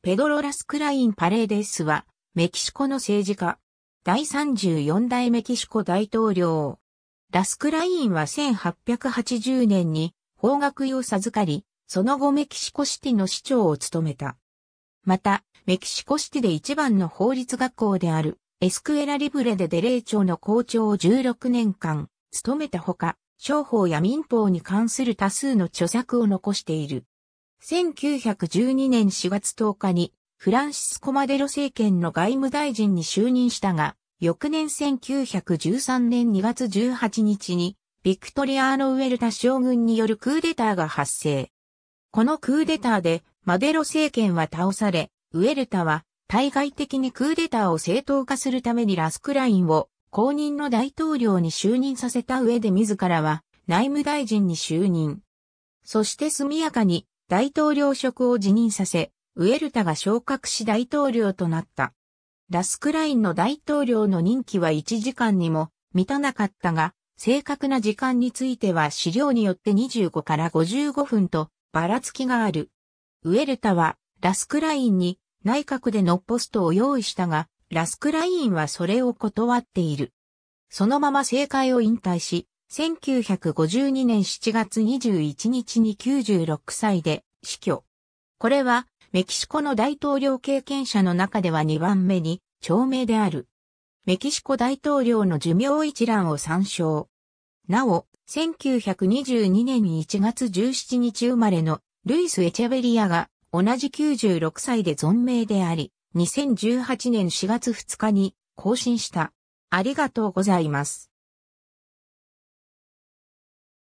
ペドロ・ラスクライン・パレーデスは、メキシコの政治家。第34代メキシコ大統領。ラスクラインは1880年に法学位を授かり、その後メキシコシティの市長を務めた。また、メキシコシティで一番の法律学校であるエスクエラリブレでデレー庁の校長を16年間務めたほか、商法や民法に関する多数の著作を残している。1912年4月10日にフランシスコ・マデロ政権の外務大臣に就任したが、翌年1913年2月18日に、ビクトリアーノ・ウェルタ将軍によるクーデターが発生。このクーデターで、マデロ政権は倒され、ウェルタは、対外的にクーデターを正当化するためにラスクラインを公認の大統領に就任させた上で自らは内務大臣に就任。そして速やかに大統領職を辞任させ、ウエルタが昇格し大統領となった。ラスクラインの大統領の任期は1時間にも満たなかったが、正確な時間については資料によって25から55分とばらつきがある。ウエルタはラスクラインに内閣でのポストを用意したが、ラスクラインはそれを断っている。そのまま政界を引退し、1952年7月21日に96歳で死去。これはメキシコの大統領経験者の中では2番目に長命である。メキシコ大統領の寿命一覧を参照。なお、1922年1月17日生まれのルイス・エチェベリアが同じ96歳で存命であり、2018年4月2日に更新した。ありがとうございます。